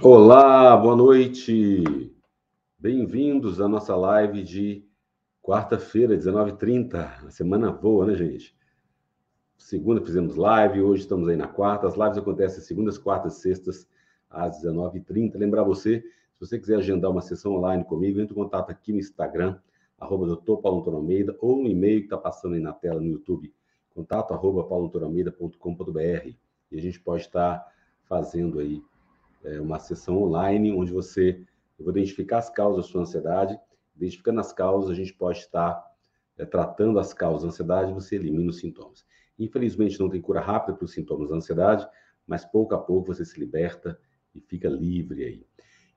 Olá, boa noite. Bem-vindos à nossa live de quarta-feira, 19h30. A semana boa, né, gente? Segunda fizemos live, hoje estamos aí na quarta. As lives acontecem segundas, quartas e sextas, às 19h30. Lembrar você, se você quiser agendar uma sessão online comigo, entre em contato aqui no Instagram, arroba doutor Paulo Antônio Almeida, ou no e-mail que está passando aí na tela no YouTube, contato arroba E a gente pode estar fazendo aí é, uma sessão online onde você eu vou identificar as causas da sua ansiedade. Identificando as causas, a gente pode estar é, tratando as causas da ansiedade, e você elimina os sintomas. Infelizmente, não tem cura rápida para os sintomas da ansiedade, mas pouco a pouco você se liberta e fica livre aí.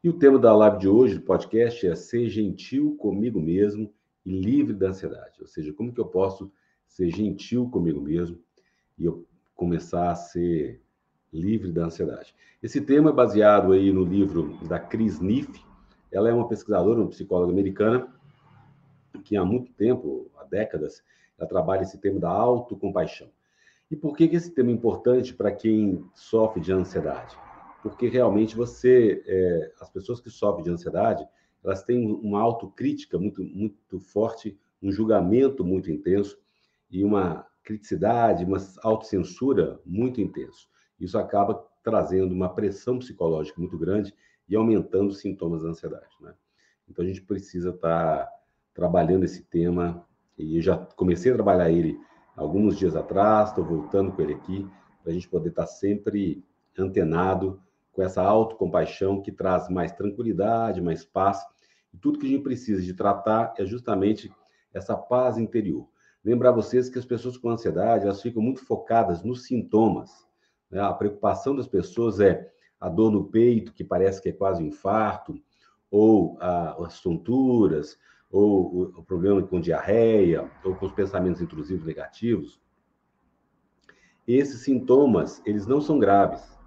E o tema da live de hoje, do podcast, é ser gentil comigo mesmo e livre da ansiedade. Ou seja, como que eu posso ser gentil comigo mesmo e eu começar a ser livre da ansiedade. Esse tema é baseado aí no livro da Chris Niff. Ela é uma pesquisadora, uma psicóloga americana, que há muito tempo, há décadas, ela trabalha esse tema da autocompaixão. E por que, que esse tema é importante para quem sofre de ansiedade? Porque realmente você, é, as pessoas que sofrem de ansiedade, elas têm uma autocrítica muito, muito forte, um julgamento muito intenso e uma criticidade, uma autocensura muito intenso. Isso acaba trazendo uma pressão psicológica muito grande e aumentando os sintomas da ansiedade. Né? Então a gente precisa estar tá trabalhando esse tema e eu já comecei a trabalhar ele alguns dias atrás, estou voltando com ele aqui, para a gente poder estar tá sempre antenado com essa autocompaixão que traz mais tranquilidade, mais paz. E tudo que a gente precisa de tratar é justamente essa paz interior. Lembrar vocês que as pessoas com ansiedade, elas ficam muito focadas nos sintomas né? A preocupação das pessoas é a dor no peito, que parece que é quase um infarto, ou a, as tonturas, ou o, o problema com diarreia, ou com os pensamentos intrusivos negativos. Esses sintomas, eles não são graves.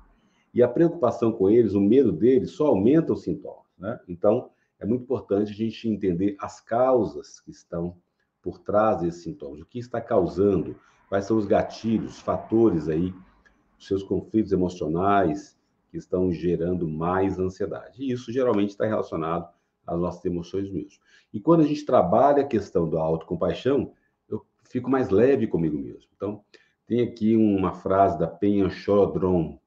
E a preocupação com eles, o medo deles, só aumenta os sintomas. Né? Então, é muito importante a gente entender as causas que estão por trás desses sintomas, o que está causando, quais são os gatilhos, fatores aí seus conflitos emocionais que estão gerando mais ansiedade. E isso geralmente está relacionado às nossas emoções mesmo. E quando a gente trabalha a questão da autocompaixão, eu fico mais leve comigo mesmo. Então, tem aqui uma frase da Penha Chodron.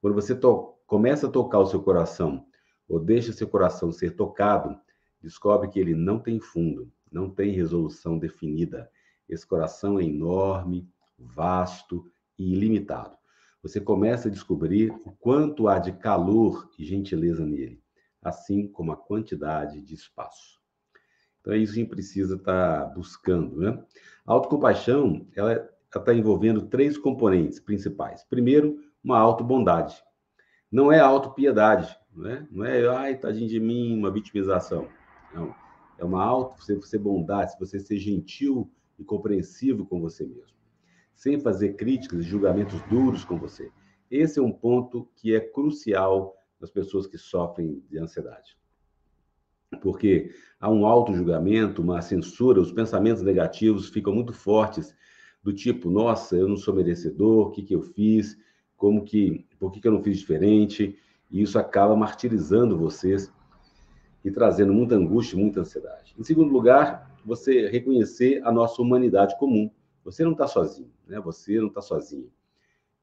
Quando você começa a tocar o seu coração, ou deixa seu coração ser tocado, descobre que ele não tem fundo, não tem resolução definida. Esse coração é enorme, vasto e ilimitado você começa a descobrir o quanto há de calor e gentileza nele, assim como a quantidade de espaço. Então, é isso que a gente precisa estar tá buscando. Né? A autocompaixão ela está envolvendo três componentes principais. Primeiro, uma autobondade. Não é autopiedade, né? não é, ai, tadinho de mim, uma vitimização. Não. É uma auto, você ser bondade, você ser gentil e compreensivo com você mesmo sem fazer críticas e julgamentos duros com você. Esse é um ponto que é crucial nas pessoas que sofrem de ansiedade. Porque há um auto-julgamento, uma censura, os pensamentos negativos ficam muito fortes, do tipo, nossa, eu não sou merecedor, o que, que eu fiz, como que, por que, que eu não fiz diferente? E isso acaba martirizando vocês e trazendo muita angústia, muita ansiedade. Em segundo lugar, você reconhecer a nossa humanidade comum. Você não está sozinho, né? Você não está sozinho.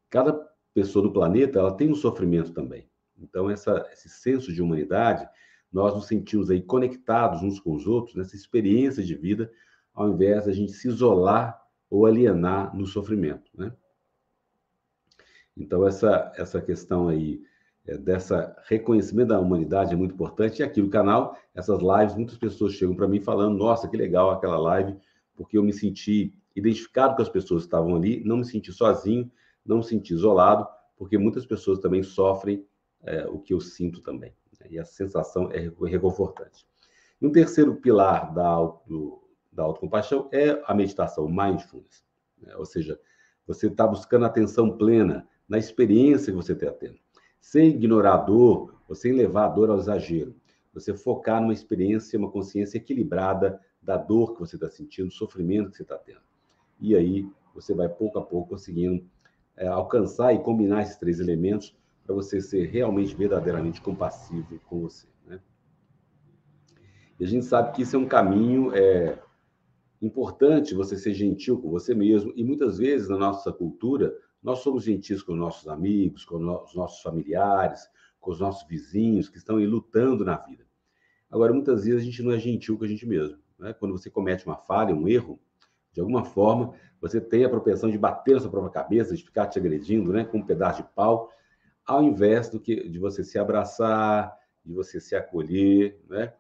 Cada pessoa do planeta, ela tem um sofrimento também. Então, essa, esse senso de humanidade, nós nos sentimos aí conectados uns com os outros nessa experiência de vida, ao invés da gente se isolar ou alienar no sofrimento, né? Então, essa, essa questão aí é, dessa reconhecimento da humanidade é muito importante. E aqui no canal, essas lives, muitas pessoas chegam para mim falando: nossa, que legal aquela live, porque eu me senti identificado com as pessoas que estavam ali, não me sentir sozinho, não me sentir isolado, porque muitas pessoas também sofrem é, o que eu sinto também. Né? E a sensação é reconfortante. Um terceiro pilar da, auto, da autocompaixão é a meditação, mindfulness. Né? Ou seja, você está buscando atenção plena na experiência que você está tendo. Sem ignorar a dor ou sem levar a dor ao exagero. Você focar numa experiência, uma consciência equilibrada da dor que você está sentindo, do sofrimento que você está tendo e aí você vai pouco a pouco conseguindo é, alcançar e combinar esses três elementos para você ser realmente verdadeiramente compassivo com você. Né? E a gente sabe que isso é um caminho é, importante, você ser gentil com você mesmo, e muitas vezes na nossa cultura, nós somos gentis com nossos amigos, com os nossos familiares, com os nossos vizinhos que estão aí lutando na vida. Agora, muitas vezes a gente não é gentil com a gente mesmo. Né? Quando você comete uma falha, um erro, de alguma forma, você tem a propensão de bater na sua própria cabeça, de ficar te agredindo, né, com um pedaço de pau, ao invés do que de você se abraçar, de você se acolher, né?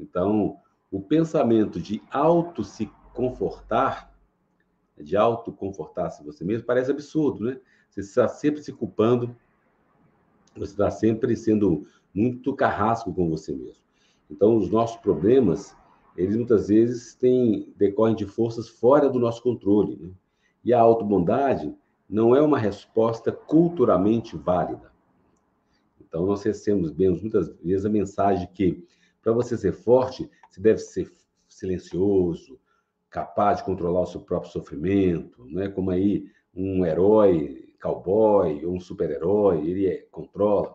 Então, o pensamento de auto se confortar, de auto confortar-se você mesmo, parece absurdo, né? Você está sempre se culpando, você está sempre sendo muito carrasco com você mesmo. Então, os nossos problemas eles muitas vezes têm, decorrem de forças fora do nosso controle. Né? E a autobondade não é uma resposta culturalmente válida. Então, nós recebemos muitas vezes a mensagem que, para você ser forte, você deve ser silencioso, capaz de controlar o seu próprio sofrimento, né? como aí um herói, cowboy ou um super-herói, ele é, controla.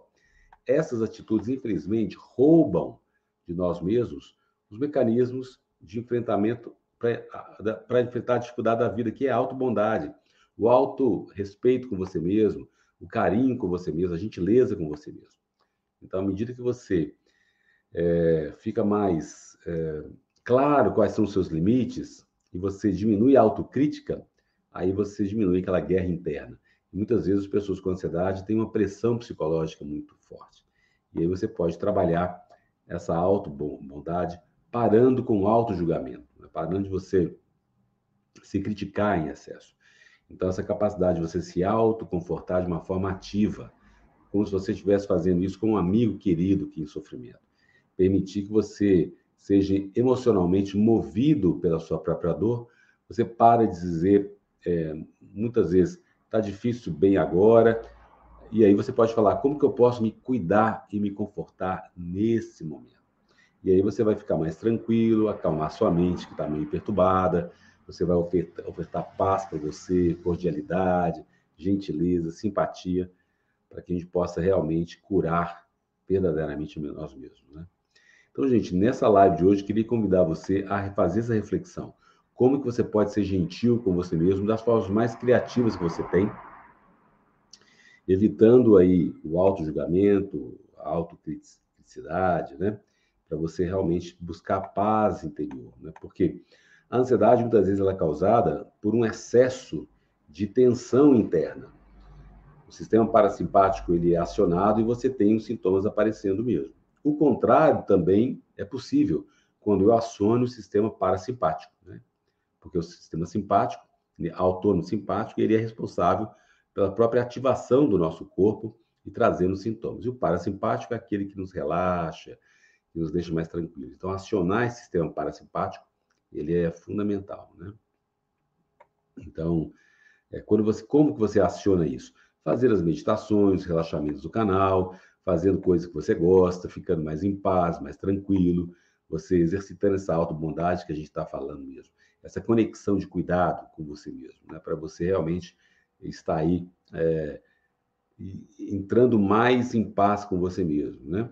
Essas atitudes, infelizmente, roubam de nós mesmos os mecanismos de enfrentamento para enfrentar a dificuldade da vida, que é a autobondade, o auto-respeito com você mesmo, o carinho com você mesmo, a gentileza com você mesmo. Então, à medida que você é, fica mais é, claro quais são os seus limites e você diminui a autocrítica, aí você diminui aquela guerra interna. muitas vezes as pessoas com ansiedade têm uma pressão psicológica muito forte. E aí você pode trabalhar essa autobondade parando com o auto-julgamento, né? parando de você se criticar em excesso. Então, essa capacidade de você se autoconfortar de uma forma ativa, como se você estivesse fazendo isso com um amigo querido que é em sofrimento. Permitir que você seja emocionalmente movido pela sua própria dor, você para de dizer, é, muitas vezes, está difícil bem agora, e aí você pode falar, como que eu posso me cuidar e me confortar nesse momento? E aí você vai ficar mais tranquilo, acalmar sua mente, que está meio perturbada. Você vai ofertar, ofertar paz para você, cordialidade, gentileza, simpatia, para que a gente possa realmente curar verdadeiramente nós mesmos. Né? Então, gente, nessa live de hoje, queria convidar você a fazer essa reflexão. Como que você pode ser gentil com você mesmo das formas mais criativas que você tem, evitando aí o auto-julgamento, a autocriticidade, né? para você realmente buscar paz interior, né? Porque a ansiedade muitas vezes ela é causada por um excesso de tensão interna. O sistema parasimpático ele é acionado e você tem os sintomas aparecendo mesmo. O contrário também é possível quando eu aciono o sistema parasimpático, né? Porque o sistema simpático, é autônomo simpático, ele é responsável pela própria ativação do nosso corpo e trazendo sintomas. E o parasimpático é aquele que nos relaxa, e os deixa mais tranquilos. Então, acionar esse sistema parasimpático, ele é fundamental, né? Então, é, quando você, como que você aciona isso? Fazer as meditações, relaxamentos do canal, fazendo coisas que você gosta, ficando mais em paz, mais tranquilo, você exercitando essa auto-bondade que a gente está falando mesmo, essa conexão de cuidado com você mesmo, né? para você realmente estar aí é, entrando mais em paz com você mesmo, né?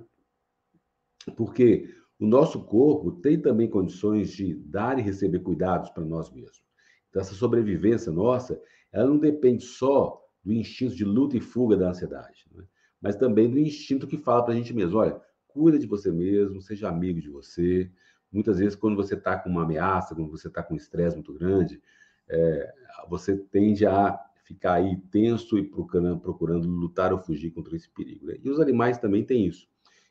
porque o nosso corpo tem também condições de dar e receber cuidados para nós mesmos. Então, essa sobrevivência nossa, ela não depende só do instinto de luta e fuga da ansiedade, né? mas também do instinto que fala para a gente mesmo: olha, cuida de você mesmo, seja amigo de você. Muitas vezes, quando você está com uma ameaça, quando você está com um estresse muito grande, é, você tende a ficar aí tenso e procurando, procurando lutar ou fugir contra esse perigo. Né? E os animais também têm isso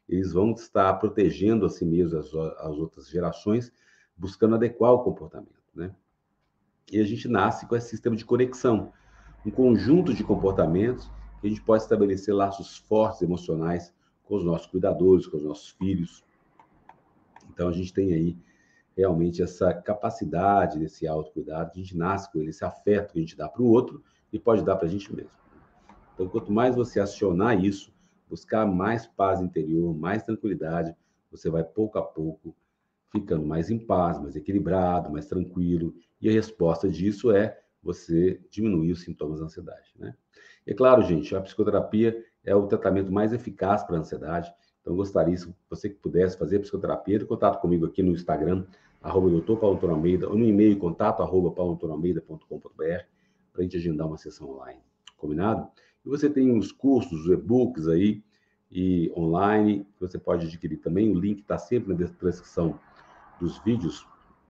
eles vão estar protegendo a si mesmos, as, as outras gerações, buscando adequar o comportamento, né? E a gente nasce com esse sistema de conexão, um conjunto de comportamentos que a gente pode estabelecer laços fortes emocionais com os nossos cuidadores, com os nossos filhos. Então a gente tem aí realmente essa capacidade desse autocuidado, a gente nasce com ele, esse afeto que a gente dá para o outro e pode dar para a gente mesmo. Então, quanto mais você acionar isso, buscar mais paz interior, mais tranquilidade, você vai pouco a pouco ficando mais em paz, mais equilibrado, mais tranquilo. E a resposta disso é você diminuir os sintomas da ansiedade, né? E é claro, gente, a psicoterapia é o tratamento mais eficaz para a ansiedade. Então, gostaria, se você que pudesse fazer psicoterapia, entre em contato comigo aqui no Instagram, arroba doutor Paulo Antônio Almeida, ou no e-mail contato arroba para a gente agendar uma sessão online. Combinado? E você tem os cursos, os e-books aí, e online, você pode adquirir também. O link está sempre na descrição dos vídeos